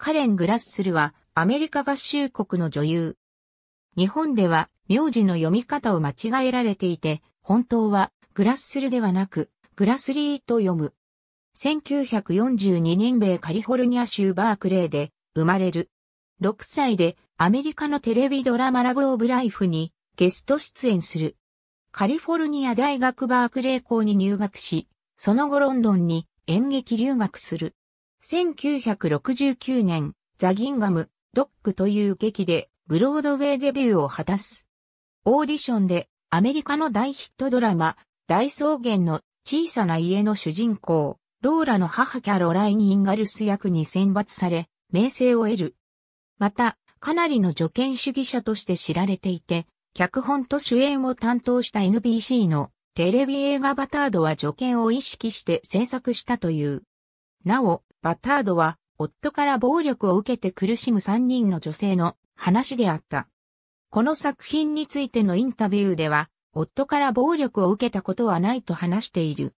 カレン・グラッスルはアメリカ合衆国の女優。日本では名字の読み方を間違えられていて、本当はグラッスルではなくグラスリーと読む。1942年米カリフォルニア州バークレーで生まれる。6歳でアメリカのテレビドラマラブオブライフにゲスト出演する。カリフォルニア大学バークレー校に入学し、その後ロンドンに演劇留学する。1969年、ザ・ギンガム、ドックという劇で、ブロードウェイデビューを果たす。オーディションで、アメリカの大ヒットドラマ、大草原の小さな家の主人公、ローラの母キャロライン・インガルス役に選抜され、名声を得る。また、かなりの助見主義者として知られていて、脚本と主演を担当した NBC のテレビ映画バタードは助見を意識して制作したという。なお、バタードは、夫から暴力を受けて苦しむ3人の女性の話であった。この作品についてのインタビューでは、夫から暴力を受けたことはないと話している。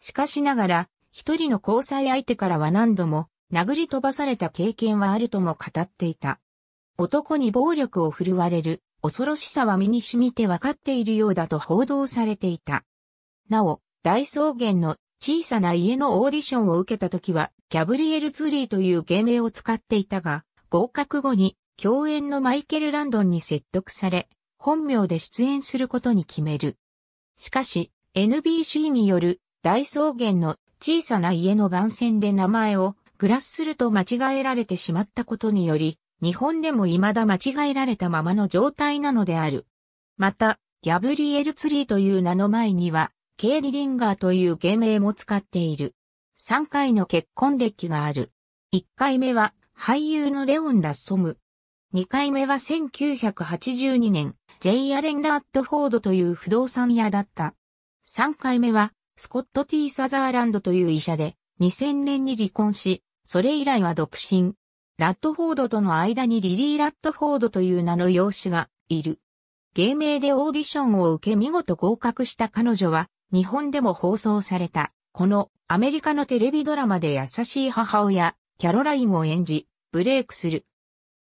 しかしながら、一人の交際相手からは何度も殴り飛ばされた経験はあるとも語っていた。男に暴力を振るわれる恐ろしさは身に染みてわかっているようだと報道されていた。なお、大草原の小さな家のオーディションを受けた時は、キャブリエル・ツーリーという芸名を使っていたが、合格後に共演のマイケル・ランドンに説得され、本名で出演することに決める。しかし、NBC による大草原の小さな家の番宣で名前をグラスすると間違えられてしまったことにより、日本でも未だ間違えられたままの状態なのである。また、ギャブリエル・ツリーという名の前には、ケーリリンガーという芸名も使っている。3回の結婚歴がある。1回目は俳優のレオン・ラッソム。2回目は1982年、ジェイ・アレン・ラット・フォードという不動産屋だった。3回目は、スコット・ティ・サザーランドという医者で、2000年に離婚し、それ以来は独身。ラット・フォードとの間にリリー・ラット・フォードという名の養子がいる。芸名でオーディションを受け見事合格した彼女は、日本でも放送された、このアメリカのテレビドラマで優しい母親、キャロラインを演じ、ブレイクする。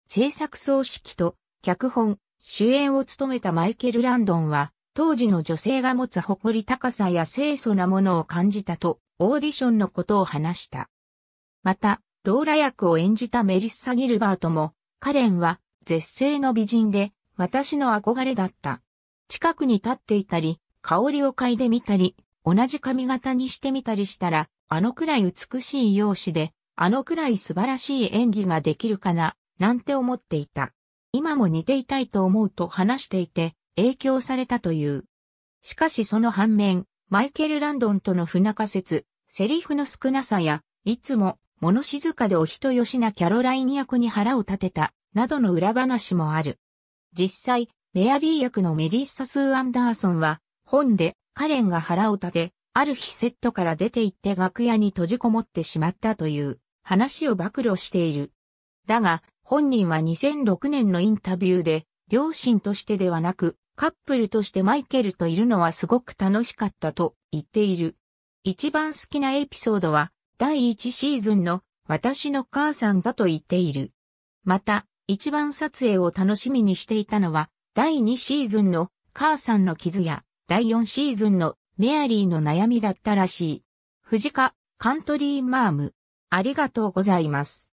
制作総指揮と脚本、主演を務めたマイケル・ランドンは、当時の女性が持つ誇り高さや清楚なものを感じたと、オーディションのことを話した。また、ローラ役を演じたメリッサ・ギルバートも、カレンは絶世の美人で、私の憧れだった。近くに立っていたり、香りを嗅いでみたり、同じ髪型にしてみたりしたら、あのくらい美しい容姿で、あのくらい素晴らしい演技ができるかな、なんて思っていた。今も似ていたいと思うと話していて、影響されたという。しかしその反面、マイケル・ランドンとの不仲説、セリフの少なさや、いつも物静かでお人よしなキャロライン役に腹を立てた、などの裏話もある。実際、メアリー役のメリッサ・スー・アンダーソンは、本で、カレンが腹を立て、ある日セットから出て行って楽屋に閉じこもってしまったという話を暴露している。だが、本人は2006年のインタビューで、両親としてではなく、カップルとしてマイケルといるのはすごく楽しかったと言っている。一番好きなエピソードは、第1シーズンの私の母さんだと言っている。また、一番撮影を楽しみにしていたのは、第2シーズンの母さんの傷や第4シーズンのメアリーの悩みだったらしい。藤家、カントリーマーム。ありがとうございます。